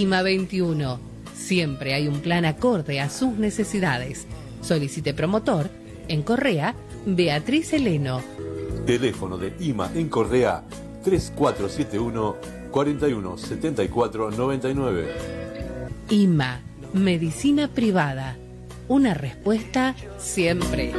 IMA 21. Siempre hay un plan acorde a sus necesidades. Solicite promotor en Correa, Beatriz Eleno. Teléfono de IMA en Correa 3471 417499 99. IMA, Medicina Privada. Una respuesta siempre.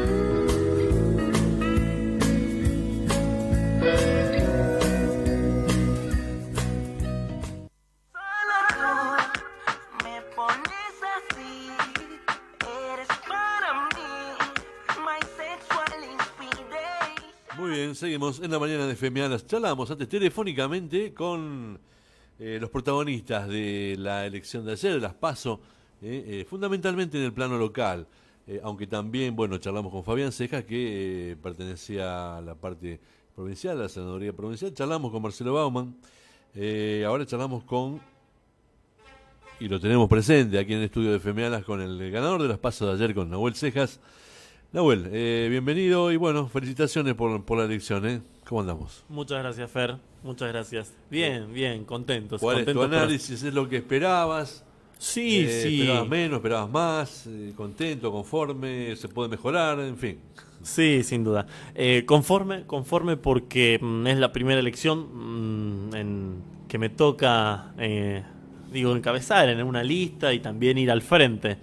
Muy bien, seguimos en la mañana de Femianas. charlamos antes telefónicamente con eh, los protagonistas de la elección de ayer, de las PASO, eh, eh, fundamentalmente en el plano local. aunque también, bueno, charlamos con Fabián Cejas, que pertenecía a la parte provincial, a la senaduría provincial. Charlamos con Marcelo Bauman. ahora charlamos con y lo tenemos presente aquí en el estudio de Femialas con el ganador de las PASO de ayer, con Nahuel Cejas, Nahuel, eh, bienvenido y bueno, felicitaciones por, la elección, ¿eh? ¿Cómo andamos? Muchas gracias, Fer. Muchas gracias. Bien, bien, contentos. ¿Cuál es tu análisis? ¿Es lo que esperabas? Sí, eh, sí. ¿Esperabas menos, esperabas más? Eh, ¿Contento, conforme? ¿Se puede mejorar? En fin. Sí, sin duda. conforme, conforme porque mm, es la primera elección mm, en, que me toca, digo, encabezar en una lista y también ir al frente.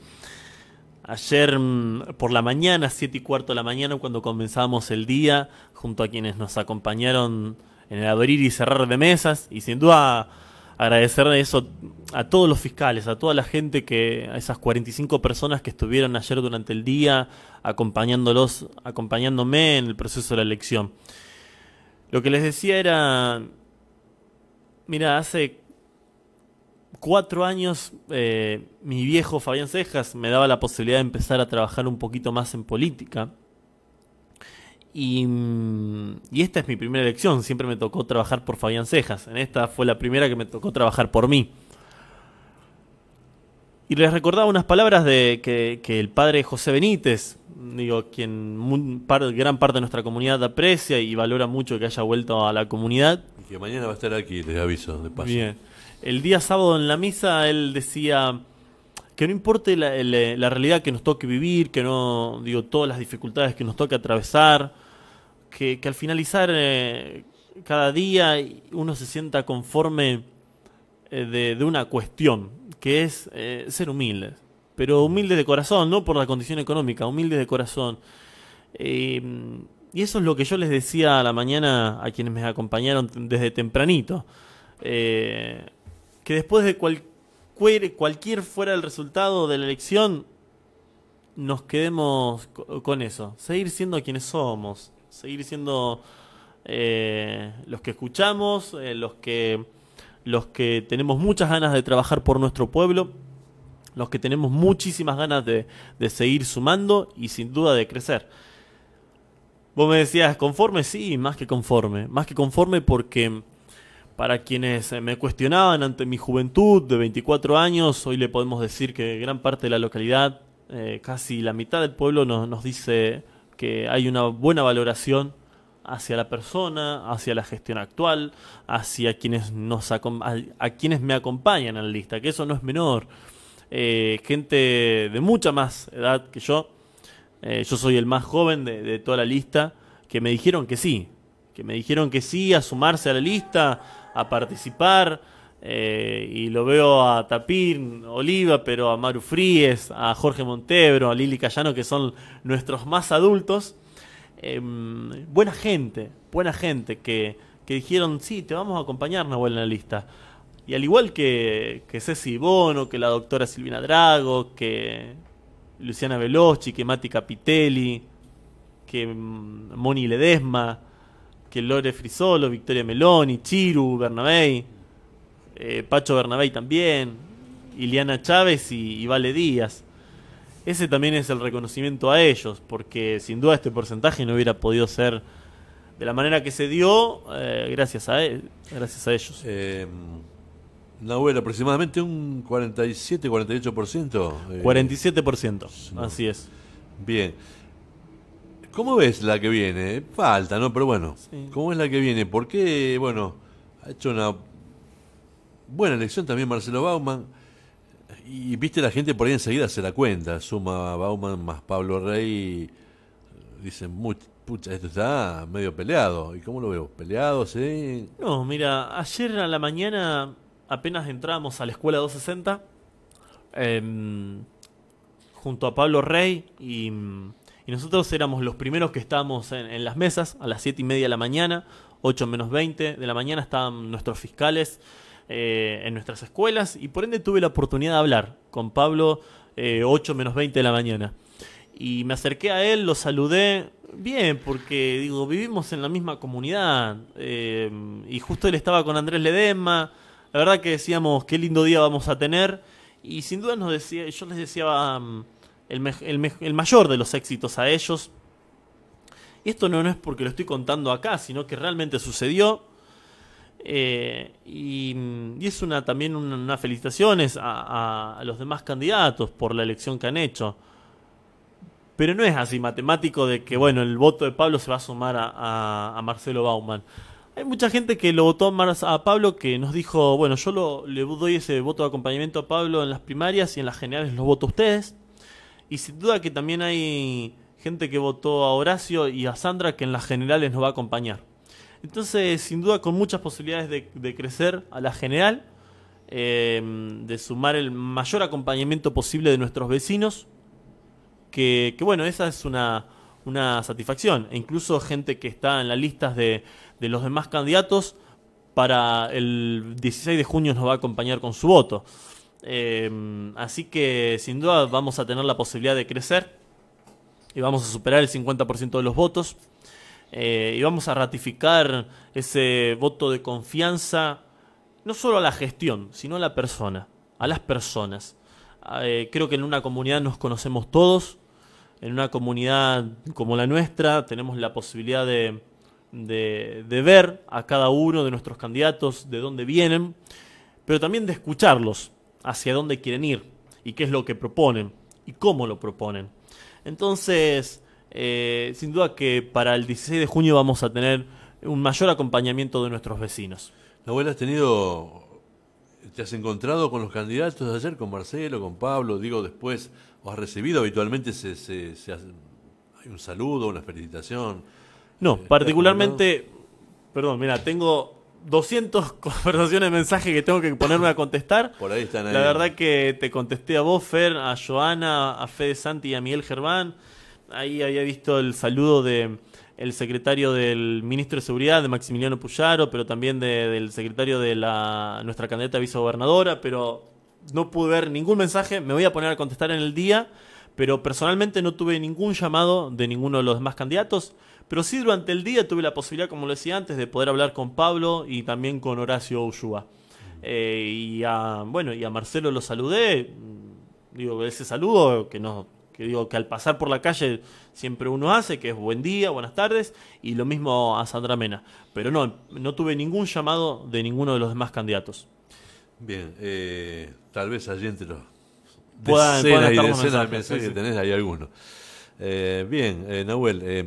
Ayer mm, por la mañana, 7 y cuarto de la mañana, cuando comenzamos el día, junto a quienes nos acompañaron en el abrir y cerrar de mesas, y sin duda agradecer eso a todos los fiscales, a toda la gente que, a esas 45 personas que estuvieron ayer durante el día acompañándolos, acompañándome en el proceso de la elección. Lo que les decía era, mira, hace cuatro años, eh, mi viejo Fabián Cejas me daba la posibilidad de empezar a trabajar un poquito más en política. Y, mm, y, esta es mi primera elección, siempre me tocó trabajar por Fabián Cejas. En esta fue la primera que me tocó trabajar por mí. Y les recordaba unas palabras de que, el padre José Benítez, digo, quien gran parte de nuestra comunidad aprecia y valora mucho que haya vuelto a la comunidad. Y que mañana va a estar aquí, les aviso, de paso. El día sábado en la misa él decía que no importe eh, la, realidad que nos toque vivir, que no, digo, todas las dificultades que nos toque atravesar, que, al finalizar eh, cada día uno se sienta conforme eh, de, una cuestión, que es eh, ser humildes. Pero humildes de corazón, no por la condición económica, humildes de corazón. Eh, y eso es lo que yo les decía a la mañana a quienes me acompañaron desde tempranito. que después de cualquier fuera el resultado de la elección, nos quedemos con eso. Seguir siendo quienes somos. Seguir siendo los que escuchamos, los que los que tenemos muchas ganas de trabajar por nuestro pueblo, los que tenemos muchísimas ganas de, seguir sumando y sin duda de crecer. Vos me decías, conforme, sí, más que conforme, más que conforme porque para quienes me cuestionaban ante mi juventud de 24 años, hoy le podemos decir que gran parte de la localidad, eh, casi la mitad del pueblo nos, nos dice que hay una buena valoración hacia la persona, hacia la gestión actual, hacia quienes, nos a, quienes me acompañan en la lista, que eso no es menor. Eh, gente de mucha más edad que yo, eh, yo soy el más joven de, toda la lista, que me dijeron que sí, que me dijeron que sí a sumarse a la lista, a participar. Eh, y lo veo a Tapín, Oliva, pero a Maru Fríes, a Jorge Montebro, a Lili Callano que son nuestros más adultos, Em, buena gente, buena gente que, dijeron, sí, te vamos a acompañar, Nahuel, en la lista. Y al igual que, que Ceci Bono, que la doctora Silvina Drago, que Luciana Veloci, que Mati Capitelli, que em, Moni Ledesma, que Lore Frisolo, Victoria Meloni, Chiru, Bernabé, eh, Pacho Bernabé también, Iliana Chávez y Vale Díaz ese también es el reconocimiento a ellos, porque sin duda este porcentaje no hubiera podido ser de la manera que se dio eh, gracias, a e, gracias a ellos. La eh, Nahuel, aproximadamente un 47, 48%. 47%, así es. Bien. ¿Cómo ves la que viene? Falta, ¿no? Pero bueno, ¿cómo es la que viene? Porque, bueno, ha hecho una buena elección también Marcelo Bauman y viste, la gente por ahí enseguida se da cuenta. Suma Bauman más Pablo Rey. Dicen, pucha, esto está medio peleado. ¿Y cómo lo veo? ¿Peleado? Sí. No, mira, ayer a la mañana, apenas entramos a la escuela 260, em, junto a Pablo Rey, y, nosotros éramos los primeros que estábamos en, en las mesas a las 7 y media de la mañana, 8 menos 20 de la mañana, estaban nuestros fiscales eh, en nuestras escuelas y por ende tuve la oportunidad de hablar con Pablo 8 eh, menos 20 de la mañana. Y me acerqué a él, lo saludé, bien, porque digo, vivimos en la misma comunidad eh, y justo él estaba con Andrés Ledema la verdad que decíamos, qué lindo día vamos a tener y sin duda nos decía, yo les decía mm, el, mayor de los éxitos a ellos. Y esto no, no es porque lo estoy contando acá, sino que realmente sucedió. Eh, y, es una también unas felicitaciones a, los demás candidatos por la elección que han hecho. Pero no es así matemático de que bueno el voto de Pablo se va a sumar a, Marcelo Bauman. Hay mucha gente que lo votó a Pablo que nos dijo, bueno, yo le doy ese voto de acompañamiento a Pablo en las primarias y en las generales lo voto a ustedes. Y sin duda que también hay gente que votó a Horacio y a Sandra que en las generales nos va a acompañar. Entonces, sin duda, con muchas posibilidades de, crecer a la general, eh, de sumar el mayor acompañamiento posible de nuestros vecinos, que, bueno, esa es una, satisfacción. E incluso gente que está en las listas de, los demás candidatos, para el 16 de junio nos va a acompañar con su voto. Eh, así que sin duda vamos a tener la posibilidad de crecer y vamos a superar el 50% de los votos. Eh, y vamos a ratificar ese voto de confianza, no solo a la gestión, sino a la persona, a las personas. Eh, creo que en una comunidad nos conocemos todos, en una comunidad como la nuestra tenemos la posibilidad de, de ver a cada uno de nuestros candidatos, de dónde vienen, pero también de escucharlos, hacia dónde quieren ir y qué es lo que proponen y cómo lo proponen. Entonces, eh, sin duda que para el 16 de junio vamos a tener un mayor acompañamiento de nuestros vecinos. abuela has tenido, te has encontrado con los candidatos de ayer, con Marcelo, con Pablo, digo después, o has recibido habitualmente hay un saludo, una felicitación. No, eh, particularmente, perdón, mira, tengo 200 conversaciones, de mensajes que tengo que ponerme a contestar. Por ahí están La verdad que te contesté a vos, Fer, a Joana, a Fede Santi y a Miguel Germán ahí había visto el saludo del secretario del ministro de Seguridad, de Maximiliano Puyaro, pero también del secretario de la, nuestra candidata vicegobernadora, pero no pude ver ningún mensaje, me voy a poner a contestar en el día, pero personalmente no tuve ningún llamado de ninguno de los demás candidatos, pero sí durante el día tuve la posibilidad, como lo decía antes, de poder hablar con Pablo y también con Horacio Ulloa. Eh, y a, bueno, y a Marcelo lo saludé, digo, ese saludo que no que digo que al pasar por la calle siempre uno hace, que es buen día, buenas tardes, y lo mismo a Sandra Mena. Pero no, no tuve ningún llamado de ninguno de los demás candidatos. Bien, eh, tal vez allí entre los puedan, decenas y mensajes tenés ahí alguno. Eh, bien, eh, Nahuel, em,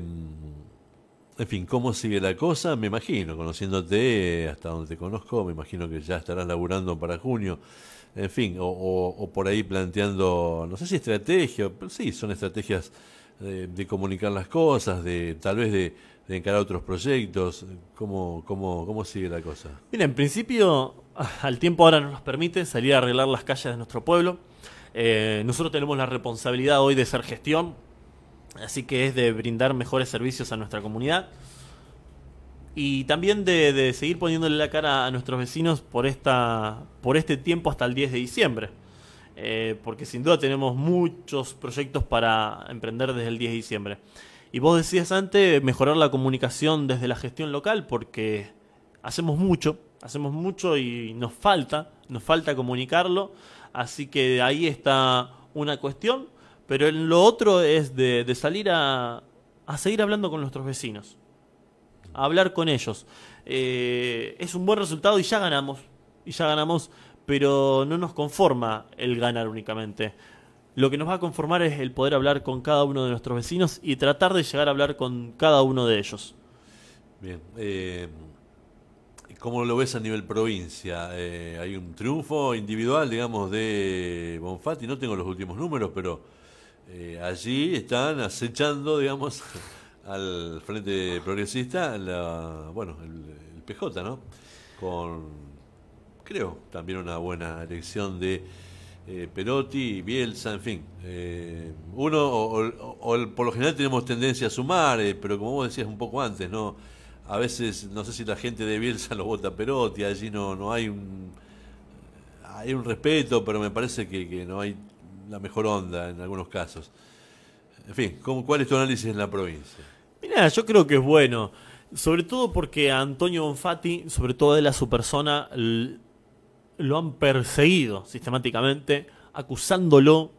en fin, ¿cómo sigue la cosa? Me imagino, conociéndote hasta donde te conozco, me imagino que ya estarás laburando para junio. En fin, o, por ahí planteando, no sé si estrategia, pero sí, son estrategias de, comunicar las cosas, de tal vez de, encarar otros proyectos. ¿Cómo, cómo, cómo sigue la cosa? Mira, en principio, al tiempo ahora no nos permite salir a arreglar las calles de nuestro pueblo. Eh, nosotros tenemos la responsabilidad hoy de ser gestión, Así que es de brindar mejores servicios a nuestra comunidad. Y también de, seguir poniéndole la cara a nuestros vecinos por, esta, por este tiempo hasta el 10 de diciembre. Eh, porque sin duda tenemos muchos proyectos para emprender desde el 10 de diciembre. Y vos decías antes mejorar la comunicación desde la gestión local, porque hacemos mucho, hacemos mucho y nos falta, nos falta comunicarlo. Así que ahí está una cuestión. Pero en lo otro es de, salir a, a, seguir hablando con nuestros vecinos, hablar con ellos. Eh, es un buen resultado y ya ganamos, y ya ganamos, pero no nos conforma el ganar únicamente. Lo que nos va a conformar es el poder hablar con cada uno de nuestros vecinos y tratar de llegar a hablar con cada uno de ellos. Bien. Eh, ¿Cómo lo ves a nivel provincia? Eh, ¿Hay un triunfo individual, digamos, de Bonfatti? No tengo los últimos números, pero eh, allí están acechando, digamos, al Frente Progresista, la, bueno, el, PJ, ¿no? Con, creo, también una buena elección de Perotti eh, Perotti, Bielsa, en fin. Eh, uno, o, por lo general tenemos tendencia a sumar, pero como vos decías un poco antes, ¿no? A veces, no sé si la gente de Bielsa lo vota Perotti, allí no, no hay un... Hay un respeto, pero me parece que no hay la mejor onda en algunos casos. En fin, ¿cuál es tu análisis en la provincia? Mira, yo creo que es bueno, sobre todo porque a Antonio Bonfatti, sobre todo él a su persona, lo han perseguido sistemáticamente, acusándolo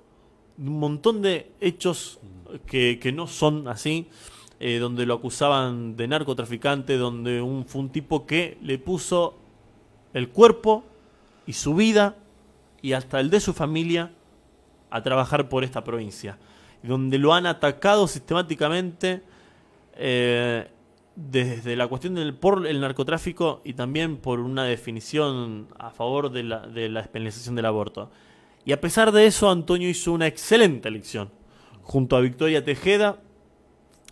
de un montón de hechos que, no son así, eh, donde lo acusaban de narcotraficante, donde un, fue un tipo que le puso el cuerpo y su vida y hasta el de su familia a trabajar por esta provincia, donde lo han atacado sistemáticamente eh, desde la cuestión del por el narcotráfico y también por una definición a favor de la, despenalización del aborto. Y a pesar de eso, Antonio hizo una excelente elección junto a Victoria Tejeda.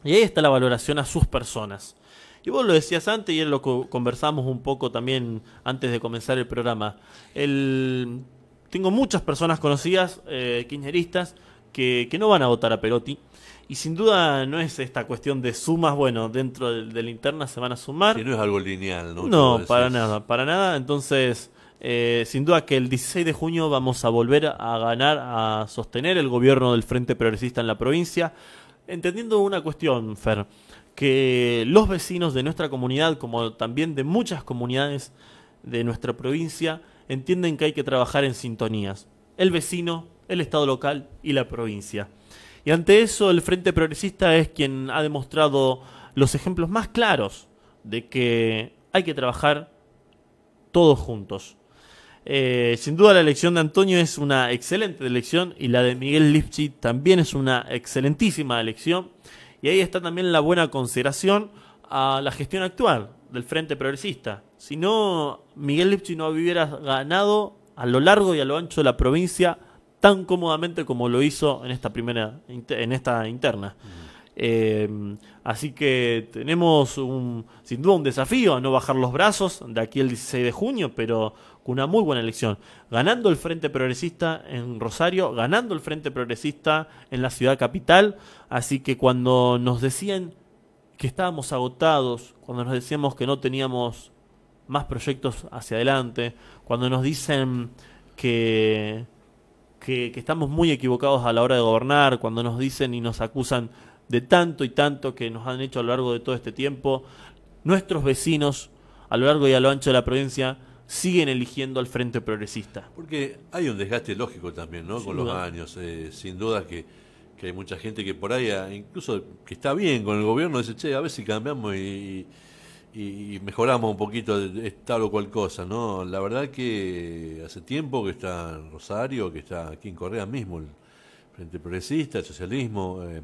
Y ahí está la valoración a sus personas. Y vos lo decías antes y él lo conversamos un poco también antes de comenzar el programa. El tengo muchas personas conocidas, eh, kirchneristas, que, no van a votar a Perotti. Y sin duda no es esta cuestión de sumas, bueno, dentro de, la interna se van a sumar. Si no es algo lineal, ¿no? No, para nada, para nada. Entonces, eh, sin duda que el 16 de junio vamos a volver a ganar, a sostener el gobierno del Frente Progresista en la provincia. Entendiendo una cuestión, Fer, que los vecinos de nuestra comunidad, como también de muchas comunidades de nuestra provincia, entienden que hay que trabajar en sintonías, el vecino, el Estado local y la provincia. Y ante eso el Frente Progresista es quien ha demostrado los ejemplos más claros de que hay que trabajar todos juntos. Eh, sin duda la elección de Antonio es una excelente elección y la de Miguel Lipschitz también es una excelentísima elección. Y ahí está también la buena consideración a la gestión actual del Frente Progresista. Si no, Miguel Lipchi no hubiera ganado a lo largo y a lo ancho de la provincia tan cómodamente como lo hizo en esta primera en esta interna. Eh, así que tenemos un, sin duda un desafío a no bajar los brazos de aquí el 16 de junio, pero con una muy buena elección. Ganando el Frente Progresista en Rosario, ganando el Frente Progresista en la ciudad capital. Así que cuando nos decían que estábamos agotados, cuando nos decíamos que no teníamos más proyectos hacia adelante, cuando nos dicen que, que, estamos muy equivocados a la hora de gobernar, cuando nos dicen y nos acusan de tanto y tanto que nos han hecho a lo largo de todo este tiempo, nuestros vecinos a lo largo y a lo ancho de la provincia siguen eligiendo al Frente Progresista. Porque hay un desgaste lógico también, ¿no? Con los años, eh, sin duda que que hay mucha gente que por ahí, ah, incluso que está bien con el gobierno, dice, che, a ver si cambiamos y, mejoramos un poquito de tal o cual cosa, ¿no? La verdad que hace tiempo que está en Rosario, que está aquí en Correa mismo, el Frente Progresista, el socialismo. Em,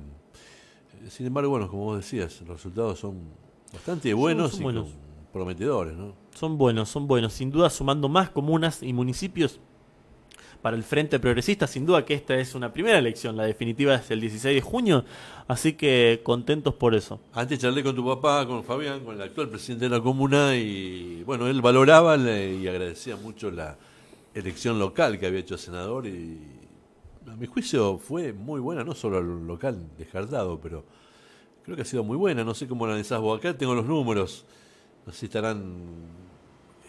sin embargo, bueno, como vos decías, los resultados son bastante buenos y prometedores, ¿no? Son buenos, son buenos. Sin duda, sumando más comunas y municipios para el Frente Progresista. Sin duda que esta es una primera elección, la definitiva es el 16 de junio, así que contentos por eso. Antes charlé con tu papá, con Fabián, con el actual presidente de la comuna y bueno, él valoraba y agradecía mucho la elección local que había hecho senador y a mi juicio fue muy buena, no solo al local descartado, pero creo que ha sido muy buena, no sé cómo analizás vos acá, tengo los números, no sé si estarán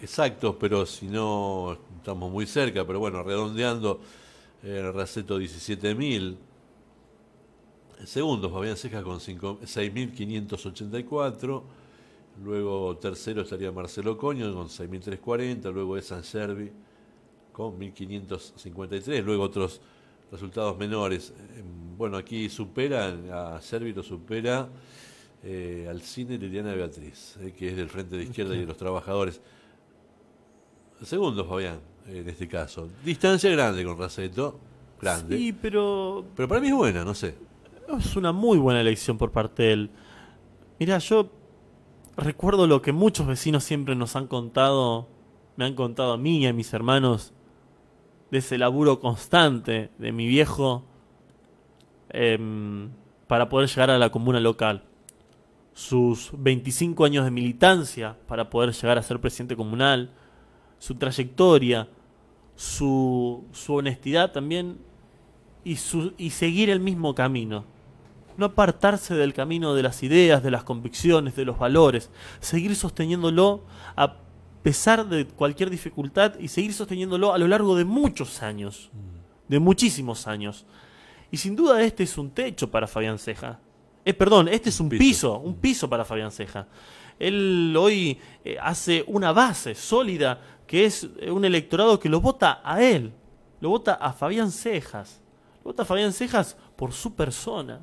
Exacto, pero si no estamos muy cerca, pero bueno, redondeando, el eh, Raceto 17.000 Segundo, Fabián Cejas con 6.584, luego tercero estaría Marcelo Coño con 6.340, luego es cervi, con 1.553, luego otros resultados menores. Em, bueno, aquí supera, a Servi lo supera eh, al cine Liliana Beatriz, eh, que es del Frente de Izquierda y de los Trabajadores. Segundo, Fabián, en este caso. Distancia grande con Raceto. Grande. Sí, pero. Pero para mí es buena, no sé. Es una muy buena elección por parte de él. Mira, yo recuerdo lo que muchos vecinos siempre nos han contado. Me han contado a mí y a mis hermanos. De ese laburo constante de mi viejo. Em, para poder llegar a la comuna local. Sus 25 años de militancia para poder llegar a ser presidente comunal su trayectoria, su, honestidad también y, y seguir el mismo camino. No apartarse del camino de las ideas, de las convicciones, de los valores. Seguir sosteniéndolo a pesar de cualquier dificultad y seguir sosteniéndolo a lo largo de muchos años. Mm. De muchísimos años. Y sin duda este es un techo para Fabián Ceja. Eh, perdón, este es un piso. un piso para Fabián Ceja. Él hoy eh, hace una base sólida que es eh, un electorado que lo vota a él, lo vota a Fabián Cejas, lo vota a Fabián Cejas por su persona,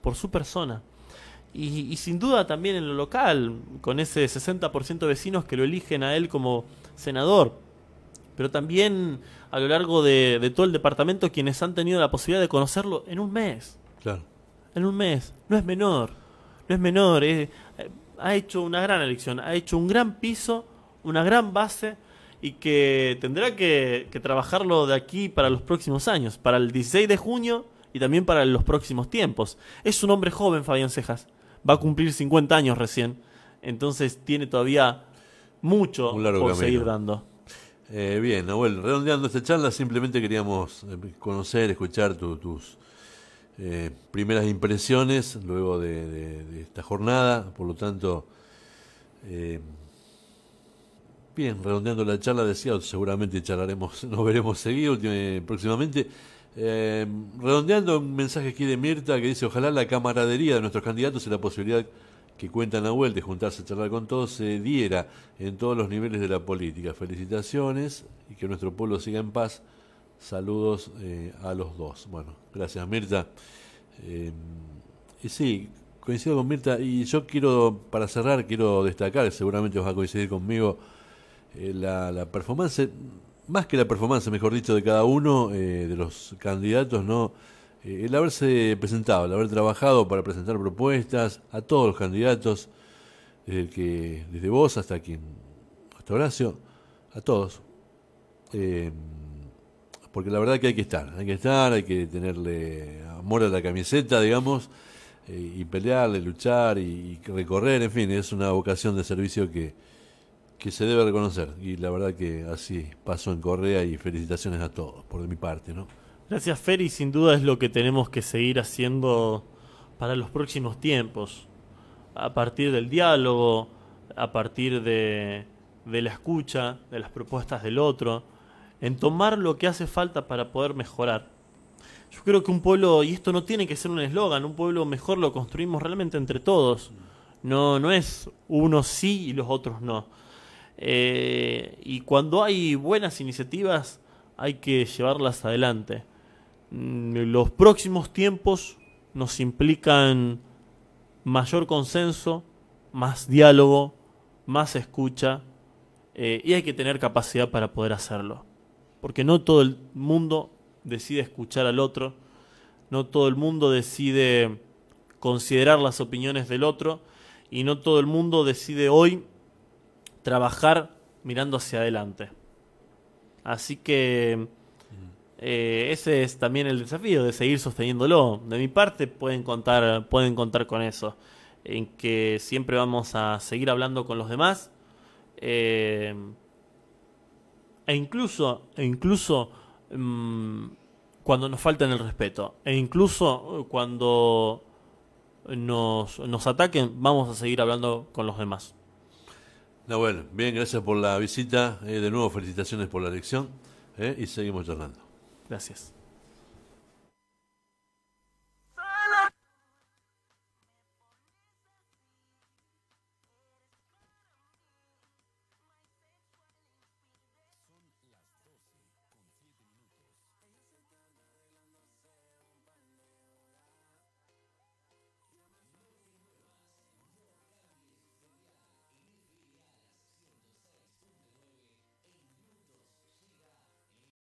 por su persona. Y, sin duda también en lo local, con ese 60% de vecinos que lo eligen a él como senador, pero también a lo largo de, todo el departamento quienes han tenido la posibilidad de conocerlo en un mes. Claro. En un mes, no es menor, no es menor, eh, eh, ha hecho una gran elección, ha hecho un gran piso una gran base y que tendrá que, que, trabajarlo de aquí para los próximos años, para el 16 de junio y también para los próximos tiempos. Es un hombre joven, Fabián Cejas, va a cumplir 50 años recién, entonces tiene todavía mucho por seguir dando. Eh, bien, Nahuel, redondeando esta charla, simplemente queríamos eh, conocer, escuchar tus eh, primeras impresiones luego de, de, de, esta jornada, por lo tanto... Eh, Bien, redondeando la charla, decía, seguramente charlaremos, nos veremos seguido eh, próximamente. Eh, redondeando un mensaje aquí de Mirta que dice, ojalá la camaradería de nuestros candidatos y la posibilidad que cuentan a vuelta de juntarse a charlar con todos se diera en todos los niveles de la política. Felicitaciones y que nuestro pueblo siga en paz. Saludos eh, a los dos. Bueno, gracias Mirta. y sí, coincido con Mirta y yo quiero, para cerrar, quiero destacar, seguramente os va a coincidir conmigo, eh, la, la, performance, más que la performance, mejor dicho, de cada uno eh, de los candidatos, ¿no? Eh, el haberse presentado, el haber trabajado para presentar propuestas a todos los candidatos, desde, que, desde vos hasta quien, hasta Horacio, a todos. porque la verdad que hay que estar, hay que estar, hay que tenerle amor a la camiseta, digamos, y pelearle, luchar y recorrer, en fin, es una vocación de servicio que, que se debe reconocer. Y la verdad que así pasó en Correa y felicitaciones a todos por mi parte, ¿no? Gracias, Ferry. Sin duda es lo que tenemos que seguir haciendo para los próximos tiempos. A partir del diálogo, a partir de, de la escucha, de las propuestas del otro, en tomar lo que hace falta para poder mejorar. Yo creo que un pueblo, y esto no tiene que ser un eslogan, un pueblo mejor lo construimos realmente entre todos. No, no es uno sí y los otros no eh, y cuando hay buenas iniciativas hay que llevarlas adelante. Mm, los próximos tiempos nos implican mayor consenso, más diálogo, más escucha eh, y hay que tener capacidad para poder hacerlo. Porque no todo el mundo decide escuchar al otro, no todo el mundo decide considerar las opiniones del otro y no todo el mundo decide hoy trabajar mirando hacia adelante. Así que eh, ese es también el desafío de seguir sosteniéndolo. De mi parte pueden contar, pueden contar con eso, en que siempre vamos a seguir hablando con los demás. Eh, e incluso, e incluso mm, cuando nos falten el respeto, e incluso cuando nos, nos ataquen, vamos a seguir hablando con los demás. Bueno, bien, gracias por la visita. Eh, de nuevo, felicitaciones por la elección eh, y seguimos charlando. Gracias.